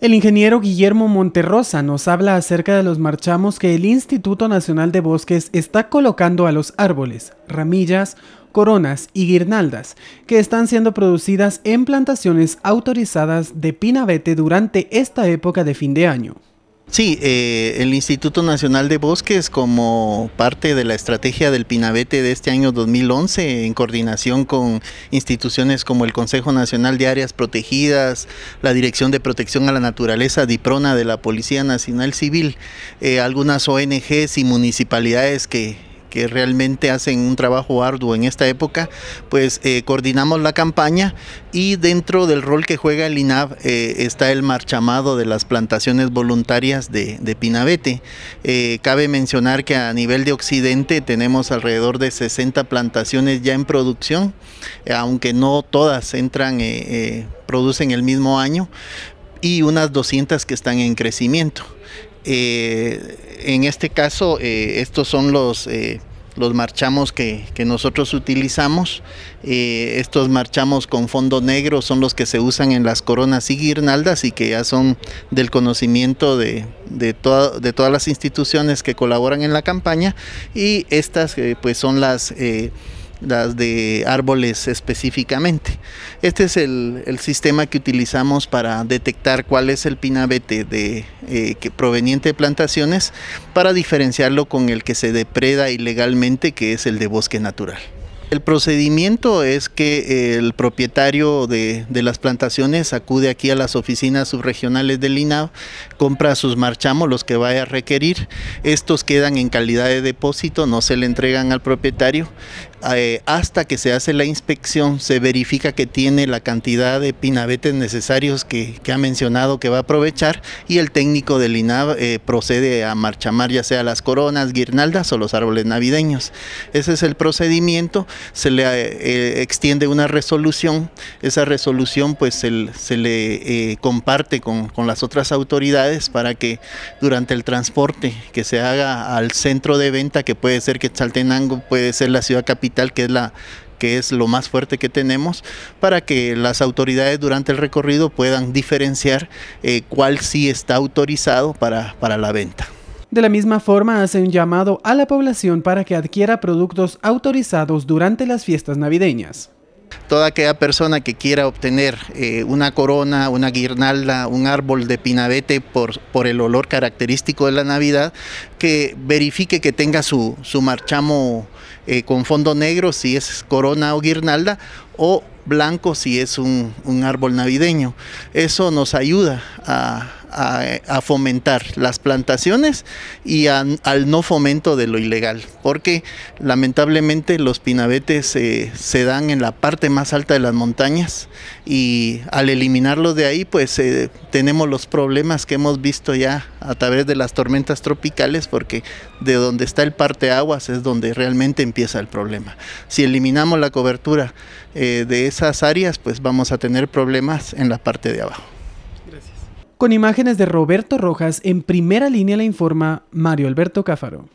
El ingeniero Guillermo Monterrosa nos habla acerca de los marchamos que el Instituto Nacional de Bosques está colocando a los árboles, ramillas, coronas y guirnaldas que están siendo producidas en plantaciones autorizadas de pinabete durante esta época de fin de año. Sí, eh, el Instituto Nacional de Bosques, como parte de la estrategia del Pinabete de este año 2011, en coordinación con instituciones como el Consejo Nacional de Áreas Protegidas, la Dirección de Protección a la Naturaleza, DIPRONA de la Policía Nacional Civil, eh, algunas ONGs y municipalidades que que realmente hacen un trabajo arduo en esta época, pues eh, coordinamos la campaña y dentro del rol que juega el INAV eh, está el marchamado de las plantaciones voluntarias de, Pinabete. Eh, cabe mencionar que a nivel de Occidente tenemos alrededor de 60 plantaciones ya en producción, aunque no todas entran, producen el mismo año, y unas 200 que están en crecimiento. Eh, en este caso, eh, estos son los, eh, los marchamos que, nosotros utilizamos. estos marchamos con fondo negro son los que se usan en las coronas y guirnaldas y que ya son del conocimiento de, de, de todas las instituciones que colaboran en la campaña. Y estas pues son las las de árboles específicamente. Este es el, el, sistema que utilizamos para detectar cuál es el pinabete de, eh, que proveniente de plantaciones para diferenciarlo con el que se depreda ilegalmente, que es el de bosque natural. El procedimiento es que el propietario de, de, las plantaciones acude aquí a las oficinas subregionales del INAV, compra sus marchamos, los que vaya a requerir. Estos quedan en calidad de depósito, no se le entregan al propietario. Eh, hasta que se hace la inspección se verifica que tiene la cantidad de pinabetes necesarios que, ha mencionado que va a aprovechar y el técnico del INAB eh, procede a marchamar ya sea las coronas, guirnaldas o los árboles navideños. Ese es el procedimiento, se le eh, extiende una resolución, esa resolución pues se, le comparte con, con las otras autoridades para que durante el transporte que se haga al centro de venta que puede ser que Quetzaltenango, puede ser la ciudad capital, que es la que es lo más fuerte que tenemos, para que las autoridades durante el recorrido puedan diferenciar eh, cuál sí está autorizado para, para la venta. De la misma forma, hace un llamado a la población para que adquiera productos autorizados durante las fiestas navideñas. Toda aquella persona que quiera obtener eh, una corona, una guirnalda, un árbol de pinabete por, por, el olor característico de la Navidad, que verifique que tenga su, su marchamo eh, con fondo negro si es corona o guirnalda, o blanco si es un árbol navideño. Eso nos ayuda a a, fomentar las plantaciones y al no fomento de lo ilegal, porque lamentablemente los pinabetes eh, se dan en la parte más alta de las montañas y al eliminarlos de ahí, pues eh, tenemos los problemas que hemos visto ya a través de las tormentas tropicales, porque de donde está el parte aguas es donde realmente empieza el problema. Si eliminamos la cobertura eh, de esas áreas, pues vamos a tener problemas en la parte de abajo. Gracias. Con imágenes de Roberto Rojas, en primera línea le informa Mario Alberto Cáfaro.